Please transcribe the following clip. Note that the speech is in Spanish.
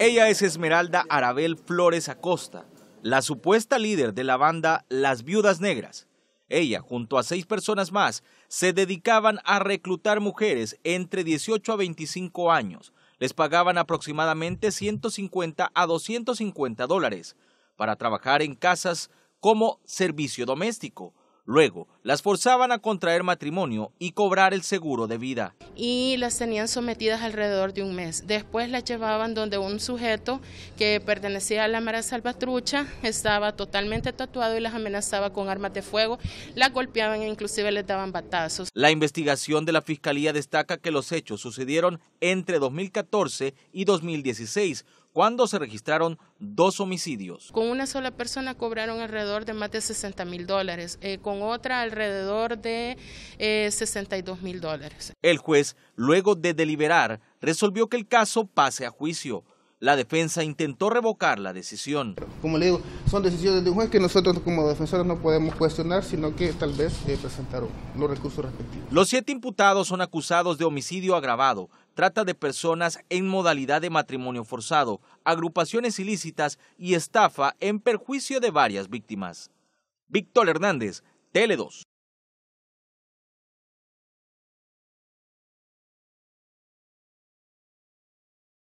Ella es Esmeralda Arabel Flores Acosta, la supuesta líder de la banda Las Viudas Negras. Ella, junto a seis personas más, se dedicaban a reclutar mujeres entre 18 a 25 años. Les pagaban aproximadamente 150 a 250 dólares para trabajar en casas como servicio doméstico, Luego, las forzaban a contraer matrimonio y cobrar el seguro de vida. Y las tenían sometidas alrededor de un mes. Después las llevaban donde un sujeto que pertenecía a la Mara Salvatrucha estaba totalmente tatuado y las amenazaba con armas de fuego, las golpeaban e inclusive les daban batazos. La investigación de la Fiscalía destaca que los hechos sucedieron entre 2014 y 2016 cuando se registraron dos homicidios. Con una sola persona cobraron alrededor de más de 60 mil dólares, eh, con otra alrededor de 62 eh, mil dólares. El juez, luego de deliberar, resolvió que el caso pase a juicio. La defensa intentó revocar la decisión. Como le digo, son decisiones de un juez que nosotros como defensores no podemos cuestionar, sino que tal vez eh, presentaron los recursos respectivos. Los siete imputados son acusados de homicidio agravado, trata de personas en modalidad de matrimonio forzado, agrupaciones ilícitas y estafa en perjuicio de varias víctimas. Víctor Hernández, Tele2.